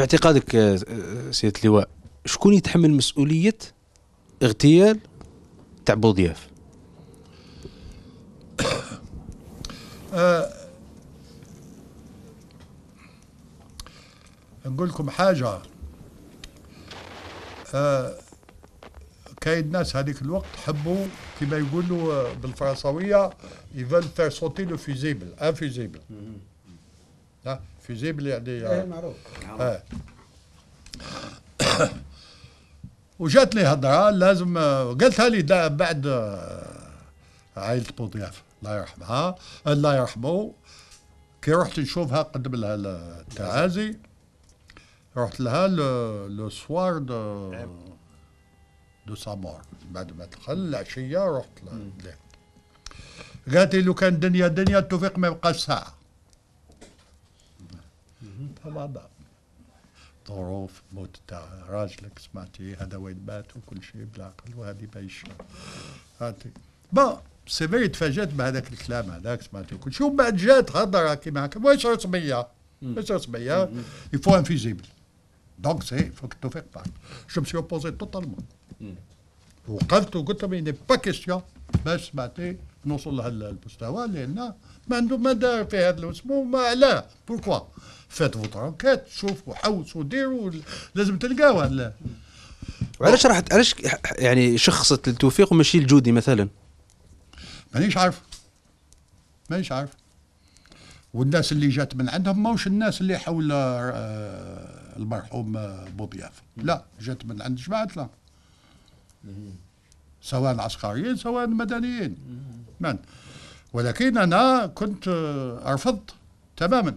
في اعتقادك آه، آه، سيد اللواء شكون يتحمل مسؤولية اغتيال تاع بوضياف؟ أه نقول لكم حاجة أه كاين ناس هذيك الوقت حبوا كما يقولوا آه، بالفرنساوية يفال فير سوتي لو فيزيبل انفيزيبل لا في جيب اللي يعني ايه آه. معروف اه. وجات لي هضره لازم آه، قالتها لي بعد آه، عائله بوضياف الله يرحمها الله يرحمه كي رحت نشوفها قدم لها التعازي رحت لها لو سوار دو دو سامور بعد ما دخل العشيه رحت لها قالت لي لو كان دنيا دنيا التوفيق ما يبقاش ساعه تتواضع ظروف موت تاع راجلك سمعتي هذا وين مات وكل شيء بالعقل وهذه بايش هاتي بون سي فيري تفاجات بهذاك الكلام هذاك سمعتي وكل شيء ومن بعد جات هضره كيما هكا واش رسميه واش رسميه يفو انفيزيبل دونك سي فوك توفيق بعض جو مسي اوبوزي توتالمون وقفت وقلت لهم با كيستيون باش سمعتي نوصل لهذا المستوى لان ما عنده دار في هذا الاسبوع ما لا بوركوا فات فوتر انكات شوفوا حوسوا ديروا لازم تلقاو هذا وعلاش راح علاش يعني شخصت للتوفيق وماشي الجودي مثلا مانيش عارف مانيش عارف والناس اللي جات من عندهم ماهوش الناس اللي حول آه، المرحوم آه، بوضياف لا جات من عند جماعتنا سواء عسكريين سواء مدنيين ولكن أنا كنت أرفض تماما